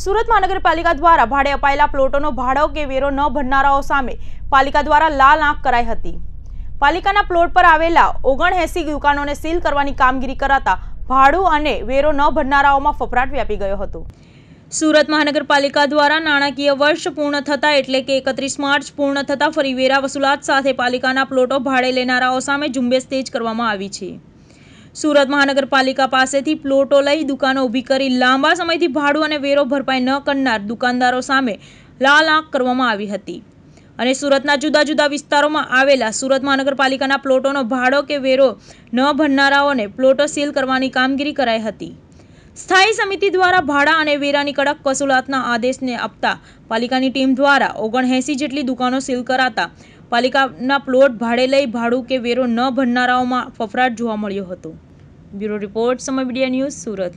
સુરત મહાનગરપાલિકા દ્વારા ભાડે અપાયેલા પ્લોટોનો ભાડો કે વેરો ન ભરનારાઓ સામે પાલિકા દ્વારા લાલ આંખ કરાઈ હતી પાલિકાના પ્લોટ પર આવેલા ઓગણએંસી દુકાનોને સીલ કરવાની કામગીરી કરાતા ભાડું અને વેરો ન ભરનારાઓમાં ફફરાટ વ્યાપી ગયો હતો સુરત મહાનગરપાલિકા દ્વારા નાણાકીય વર્ષ પૂર્ણ થતાં એટલે કે એકત્રીસ માર્ચ પૂર્ણ થતાં ફરી વેરા વસૂલાત સાથે પાલિકાના પ્લોટો ભાડે લેનારાઓ સામે ઝુંબેશ તેજ કરવામાં આવી છે સુરત મહાનગરપાલિકા પાસેથી પ્લોટો લઈ દુકાનો ઊભી કરી લાંબા સમયથી ભાડું અને વેરો ભરપાઈ ન કરનાર દુકાનદારો સામે લાલ આંખ કરવામાં આવી હતી અને સુરતના જુદા જુદા વિસ્તારોમાં આવેલા સુરત મહાનગરપાલિકાના પ્લોટોનો ભાડો કે વેરો ન ભરનારાઓને પ્લોટો સીલ કરવાની કામગીરી કરાઈ હતી સ્થાયી સમિતિ દ્વારા ભાડા અને વેરાની કડક વસૂલાતના આદેશને આપતા પાલિકાની ટીમ દ્વારા ઓગણએંસી જેટલી દુકાનો સીલ કરાતા પાલિકાના પ્લોટ ભાડે લઈ ભાડું કે વેરો ન ભરનારાઓમાં ફફડાટ જોવા મળ્યો હતો બ્યુરો રિપોર્ટ સમય મીડિયા ન્યૂઝ સુરત